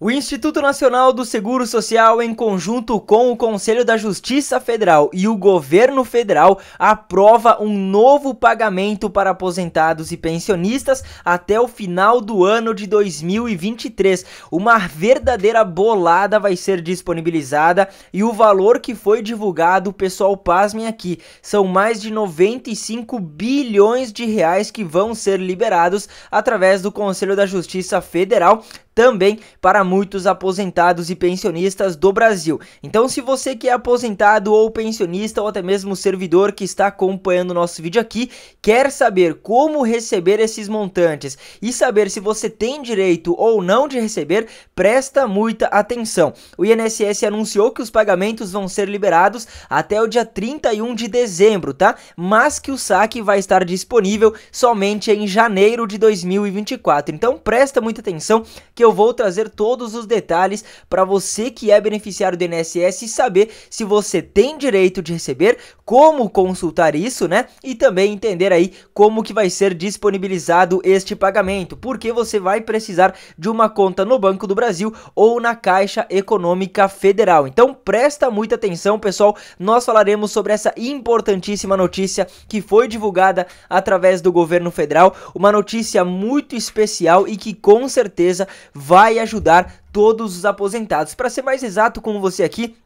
O Instituto Nacional do Seguro Social, em conjunto com o Conselho da Justiça Federal e o governo federal, aprova um novo pagamento para aposentados e pensionistas até o final do ano de 2023. Uma verdadeira bolada vai ser disponibilizada e o valor que foi divulgado, pessoal, pasmem aqui, são mais de 95 bilhões de reais que vão ser liberados através do Conselho da Justiça Federal também para muitos aposentados e pensionistas do Brasil. Então, se você que é aposentado ou pensionista ou até mesmo servidor que está acompanhando o nosso vídeo aqui, quer saber como receber esses montantes e saber se você tem direito ou não de receber, presta muita atenção. O INSS anunciou que os pagamentos vão ser liberados até o dia 31 de dezembro, tá? Mas que o saque vai estar disponível somente em janeiro de 2024. Então presta muita atenção que eu vou trazer todo todos os detalhes para você que é beneficiário do INSS saber se você tem direito de receber, como consultar isso, né? E também entender aí como que vai ser disponibilizado este pagamento, porque você vai precisar de uma conta no Banco do Brasil ou na Caixa Econômica Federal. Então presta muita atenção, pessoal. Nós falaremos sobre essa importantíssima notícia que foi divulgada através do governo federal, uma notícia muito especial e que com certeza vai ajudar todos os aposentados. Para ser mais exato com você aqui,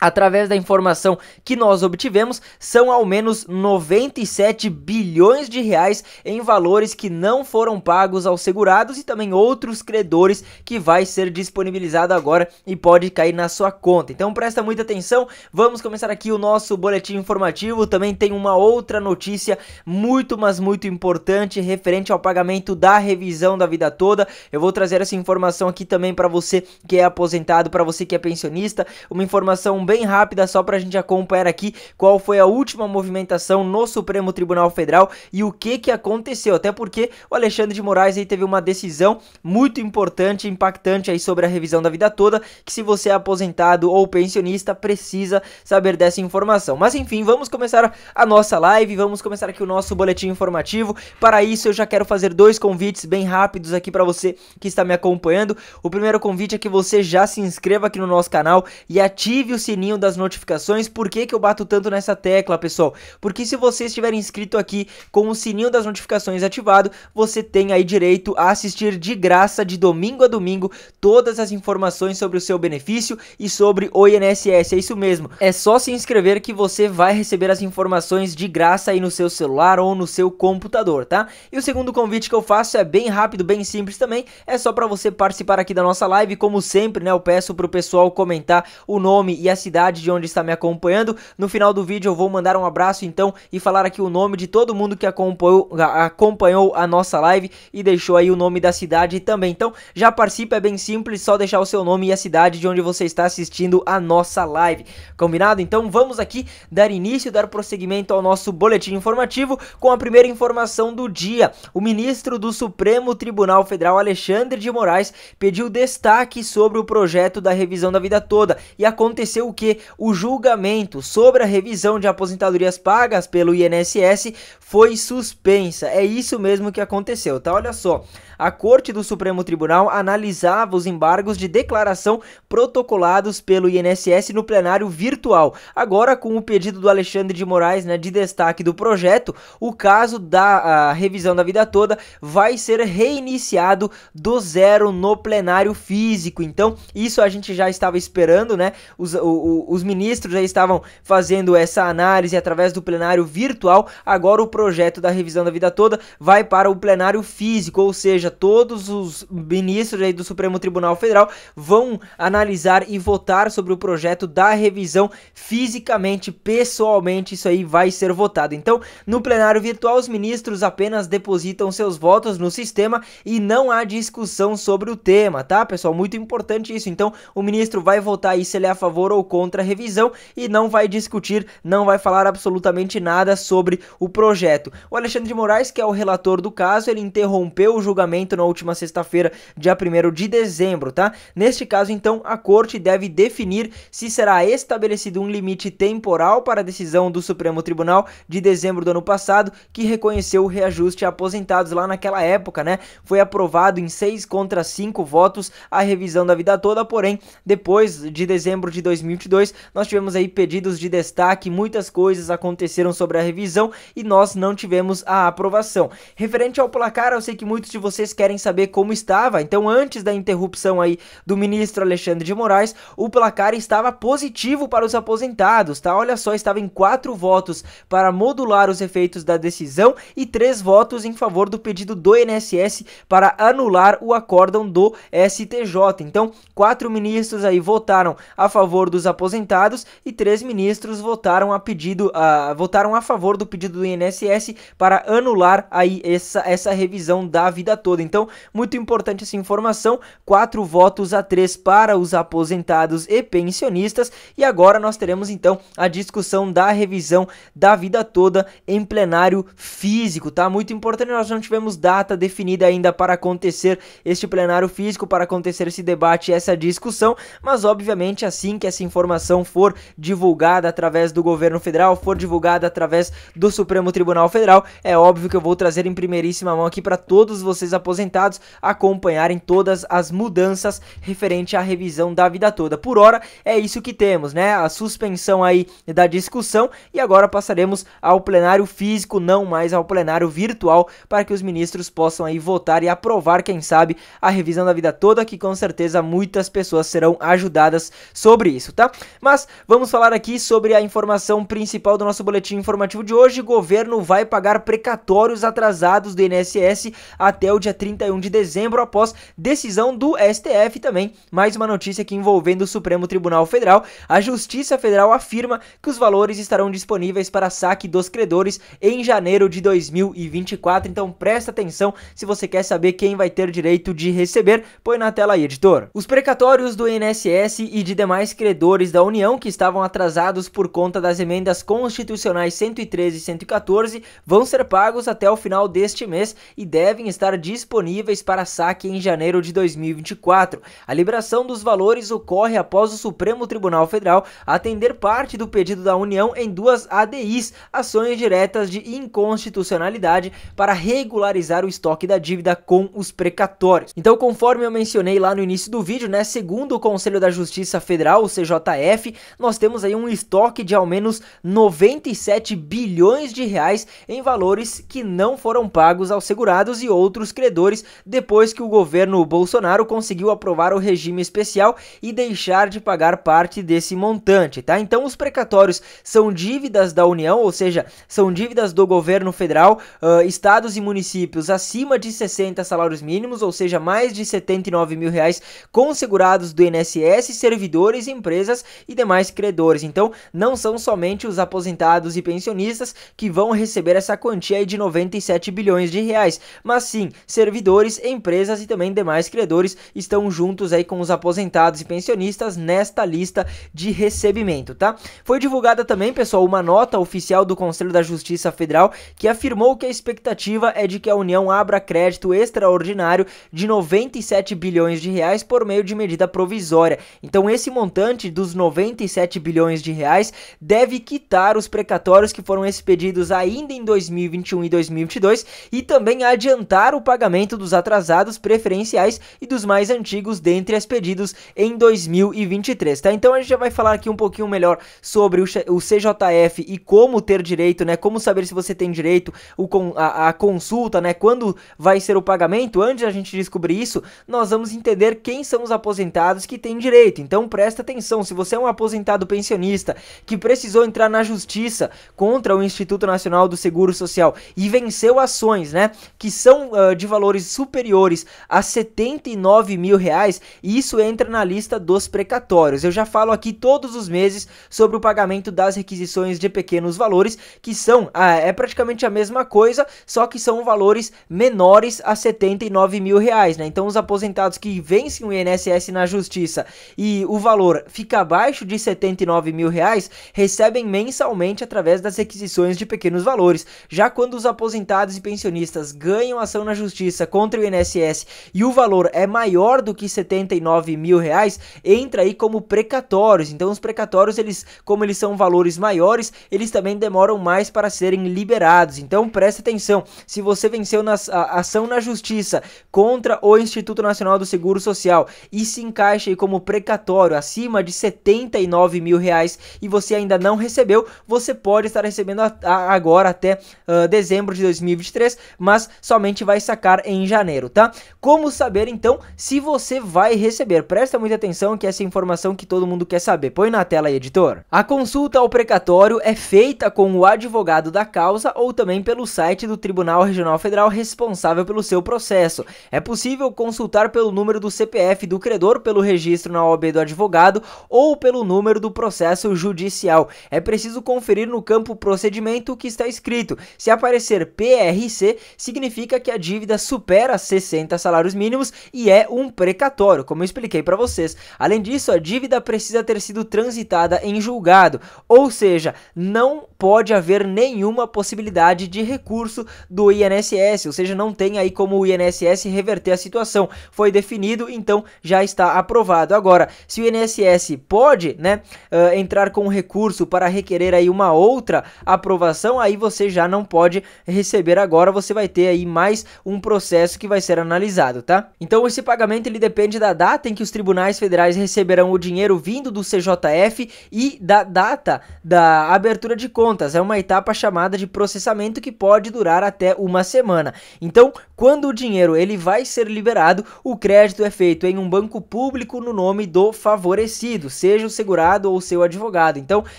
através da informação que nós obtivemos, são ao menos 97 bilhões de reais em valores que não foram pagos aos segurados e também outros credores que vai ser disponibilizado agora e pode cair na sua conta. Então presta muita atenção, vamos começar aqui o nosso boletim informativo, também tem uma outra notícia muito, mas muito importante referente ao pagamento da revisão da vida toda. Eu vou trazer essa informação aqui também para você que é aposentado, para você que é pensionista, uma informação bem rápida só para a gente acompanhar aqui qual foi a última movimentação no Supremo Tribunal Federal e o que que aconteceu, até porque o Alexandre de Moraes aí teve uma decisão muito importante, impactante aí sobre a revisão da vida toda, que se você é aposentado ou pensionista precisa saber dessa informação. Mas enfim, vamos começar a nossa live, vamos começar aqui o nosso boletim informativo. Para isso eu já quero fazer dois convites bem rápidos aqui para você que está me acompanhando. O primeiro convite é que você já se inscreva aqui no nosso canal e ative o sininho sininho das notificações. Por que, que eu bato tanto nessa tecla, pessoal? Porque se você estiver inscrito aqui com o sininho das notificações ativado, você tem aí direito a assistir de graça de domingo a domingo todas as informações sobre o seu benefício e sobre o INSS. É isso mesmo. É só se inscrever que você vai receber as informações de graça aí no seu celular ou no seu computador, tá? E o segundo convite que eu faço é bem rápido, bem simples também. É só para você participar aqui da nossa live, como sempre, né? Eu peço pro pessoal comentar o nome e a cidade de onde está me acompanhando. No final do vídeo eu vou mandar um abraço então e falar aqui o nome de todo mundo que acompanhou, acompanhou a nossa live e deixou aí o nome da cidade também. Então já participa, é bem simples, só deixar o seu nome e a cidade de onde você está assistindo a nossa live. Combinado? Então vamos aqui dar início, dar prosseguimento ao nosso boletim informativo com a primeira informação do dia. O ministro do Supremo Tribunal Federal, Alexandre de Moraes, pediu destaque sobre o projeto da revisão da vida toda e aconteceu porque o julgamento sobre a revisão de aposentadorias pagas pelo INSS foi suspensa. É isso mesmo que aconteceu, tá? Olha só, a Corte do Supremo Tribunal analisava os embargos de declaração protocolados pelo INSS no plenário virtual. Agora, com o pedido do Alexandre de Moraes né, de destaque do projeto, o caso da revisão da vida toda vai ser reiniciado do zero no plenário físico. Então, isso a gente já estava esperando, né? Os, o, os ministros já estavam fazendo essa análise através do plenário virtual. Agora, o projeto da revisão da vida toda vai para o plenário físico, ou seja, seja, todos os ministros aí do Supremo Tribunal Federal vão analisar e votar sobre o projeto da revisão fisicamente, pessoalmente, isso aí vai ser votado. Então, no plenário virtual, os ministros apenas depositam seus votos no sistema e não há discussão sobre o tema, tá, pessoal? Muito importante isso. Então, o ministro vai votar aí se ele é a favor ou contra a revisão e não vai discutir, não vai falar absolutamente nada sobre o projeto. O Alexandre de Moraes, que é o relator do caso, ele interrompeu o julgamento julgamento na última sexta-feira, dia 1 de dezembro, tá? Neste caso, então, a corte deve definir se será estabelecido um limite temporal para a decisão do Supremo Tribunal de dezembro do ano passado, que reconheceu o reajuste a aposentados lá naquela época, né? Foi aprovado em 6 contra 5 votos a revisão da vida toda, porém, depois de dezembro de 2022, nós tivemos aí pedidos de destaque, muitas coisas aconteceram sobre a revisão e nós não tivemos a aprovação. Referente ao placar, eu sei que muitos de vocês vocês querem saber como estava. Então, antes da interrupção aí do ministro Alexandre de Moraes, o placar estava positivo para os aposentados, tá? Olha só, estava em quatro votos para modular os efeitos da decisão e três votos em favor do pedido do INSS para anular o acórdão do STJ. Então, quatro ministros aí votaram a favor dos aposentados e três ministros votaram a pedido, uh, votaram a favor do pedido do INSS para anular aí essa, essa revisão da vida toda. Então, muito importante essa informação. Quatro votos a três para os aposentados e pensionistas. E agora nós teremos então a discussão da revisão da vida toda em plenário físico, tá? Muito importante, nós não tivemos data definida ainda para acontecer este plenário físico, para acontecer esse debate, essa discussão, mas obviamente assim que essa informação for divulgada através do governo federal, for divulgada através do Supremo Tribunal Federal, é óbvio que eu vou trazer em primeiríssima mão aqui para todos vocês a aposentados acompanharem todas as mudanças referente à revisão da vida toda. Por hora, é isso que temos, né? A suspensão aí da discussão e agora passaremos ao plenário físico, não mais ao plenário virtual, para que os ministros possam aí votar e aprovar, quem sabe, a revisão da vida toda, que com certeza muitas pessoas serão ajudadas sobre isso, tá? Mas vamos falar aqui sobre a informação principal do nosso boletim informativo de hoje. O governo vai pagar precatórios atrasados do INSS até o dia 31 de dezembro após decisão do STF também. Mais uma notícia aqui envolvendo o Supremo Tribunal Federal. A Justiça Federal afirma que os valores estarão disponíveis para saque dos credores em janeiro de 2024. Então presta atenção se você quer saber quem vai ter direito de receber. Põe na tela aí, editor. Os precatórios do INSS e de demais credores da União que estavam atrasados por conta das emendas constitucionais 113 e 114 vão ser pagos até o final deste mês e devem estar disponíveis disponíveis para saque em janeiro de 2024. A liberação dos valores ocorre após o Supremo Tribunal Federal atender parte do pedido da União em duas ADIs, ações diretas de inconstitucionalidade, para regularizar o estoque da dívida com os precatórios. Então, conforme eu mencionei lá no início do vídeo, né, segundo o Conselho da Justiça Federal, o CJF, nós temos aí um estoque de ao menos 97 bilhões de reais em valores que não foram pagos aos segurados e outros credores credores depois que o governo Bolsonaro conseguiu aprovar o regime especial e deixar de pagar parte desse montante, tá? Então os precatórios são dívidas da União, ou seja, são dívidas do governo federal, uh, estados e municípios acima de 60 salários mínimos, ou seja, mais de 79 mil reais com segurados do INSS, servidores, empresas e demais credores. Então não são somente os aposentados e pensionistas que vão receber essa quantia de 97 bilhões de reais, mas sim servidores, empresas e também demais credores estão juntos aí com os aposentados e pensionistas nesta lista de recebimento, tá? Foi divulgada também, pessoal, uma nota oficial do Conselho da Justiça Federal que afirmou que a expectativa é de que a União abra crédito extraordinário de 97 bilhões de reais por meio de medida provisória. Então esse montante dos 97 bilhões de reais deve quitar os precatórios que foram expedidos ainda em 2021 e 2022 e também adiantar o pagamento pagamento dos atrasados preferenciais e dos mais antigos dentre as pedidos em 2023, tá? Então a gente já vai falar aqui um pouquinho melhor sobre o, CJF e como ter direito, né? Como saber se você tem direito o, a, a consulta, né? Quando vai ser o pagamento. Antes da gente descobrir isso, nós vamos entender quem são os aposentados que têm direito. Então presta atenção, se você é um aposentado pensionista que precisou entrar na justiça contra o Instituto Nacional do Seguro Social e venceu ações, né? Que são uh, de valores superiores a 79 mil reais, isso entra na lista dos precatórios. Eu já falo aqui todos os meses sobre o pagamento das requisições de pequenos valores, que são, ah, é praticamente a mesma coisa, só que são valores menores a 79 mil reais, né? Então os aposentados que vencem o INSS na justiça e o valor fica abaixo de 79 mil reais, recebem mensalmente através das requisições de pequenos valores. Já quando os aposentados e pensionistas ganham ação na justiça Justiça contra o INSS e o valor é maior do que 79 mil reais, entra aí como precatórios. Então os precatórios, eles, como eles são valores maiores, eles também demoram mais para serem liberados. Então presta atenção, se você venceu na a, ação na Justiça contra o Instituto Nacional do Seguro Social e se encaixa aí como precatório acima de 79 mil reais e você ainda não recebeu, você pode estar recebendo a, a, agora até uh, dezembro de 2023, mas somente vai sacar em janeiro, tá? Como saber então se você vai receber? Presta muita atenção que essa é informação que todo mundo quer saber. Põe na tela aí, editor. A consulta ao precatório é feita com o advogado da causa ou também pelo site do Tribunal Regional Federal responsável pelo seu processo. É possível consultar pelo número do CPF do credor, pelo registro na OAB do advogado ou pelo número do processo judicial. É preciso conferir no campo procedimento o que está escrito. Se aparecer PRC, significa que a dívida supera 60 salários mínimos e é um precatório, como eu expliquei para vocês. Além disso, a dívida precisa ter sido transitada em julgado, ou seja, não pode haver nenhuma possibilidade de recurso do INSS, ou seja, não tem aí como o INSS reverter a situação. Foi definido, então já está aprovado. Agora, se o INSS pode, né, uh, entrar com recurso para requerer aí uma outra aprovação, aí você já não pode receber agora, você vai ter aí mais um processo processo que vai ser analisado, tá? Então esse pagamento ele depende da data em que os tribunais federais receberão o dinheiro vindo do CJF e da data da abertura de contas. É uma etapa chamada de processamento que pode durar até uma semana. Então, quando o dinheiro ele vai ser liberado, o crédito é feito em um banco público no nome do favorecido, seja o segurado ou seu advogado. Então,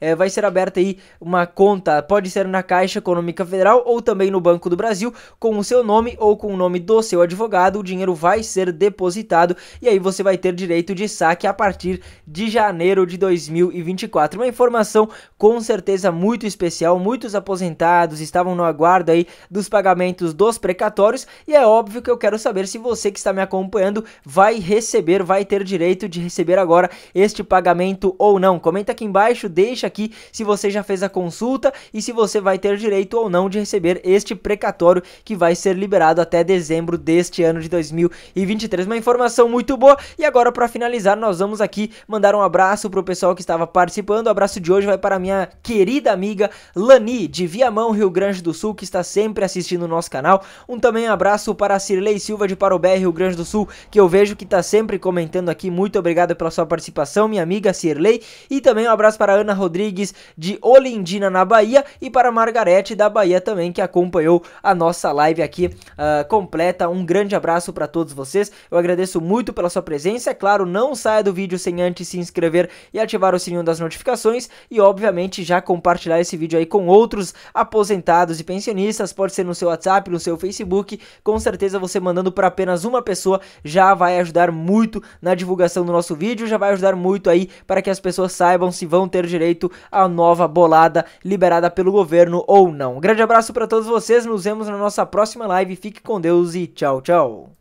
é, vai ser aberta aí uma conta, pode ser na Caixa Econômica Federal ou também no Banco do Brasil, com o seu nome ou com com o nome do seu advogado, o dinheiro vai ser depositado e aí você vai ter direito de saque a partir de janeiro de 2024. Uma informação com certeza muito especial, muitos aposentados estavam no aguardo aí dos pagamentos dos precatórios e é óbvio que eu quero saber se você que está me acompanhando vai receber, vai ter direito de receber agora este pagamento ou não. Comenta aqui embaixo, deixa aqui se você já fez a consulta e se você vai ter direito ou não de receber este precatório que vai ser liberado até até dezembro deste ano de 2023. Uma informação muito boa. E agora, para finalizar, nós vamos aqui mandar um abraço pro pessoal que estava participando. O abraço de hoje vai para minha querida amiga Lani, de Viamão, Rio Grande do Sul, que está sempre assistindo o nosso canal. Um também abraço para Cirlei Silva de Parobé, Rio Grande do Sul, que eu vejo que está sempre comentando aqui. Muito obrigado pela sua participação, minha amiga Cirlei. E também um abraço para Ana Rodrigues de Olindina, na Bahia, e para Margarete da Bahia também, que acompanhou a nossa live aqui uh, completa. Um grande abraço para todos vocês. Eu agradeço muito pela sua presença. É claro, não saia do vídeo sem antes se inscrever e ativar o sininho das notificações e obviamente já compartilhar esse vídeo aí com outros aposentados e pensionistas. Pode ser no seu WhatsApp, no seu Facebook. Com certeza você mandando para apenas uma pessoa já vai ajudar muito na divulgação do nosso vídeo, já vai ajudar muito aí para que as pessoas saibam se vão ter direito à nova bolada liberada pelo governo ou não. Um grande abraço para todos vocês. Nos vemos na nossa próxima live. Fique com com Deus e tchau, tchau.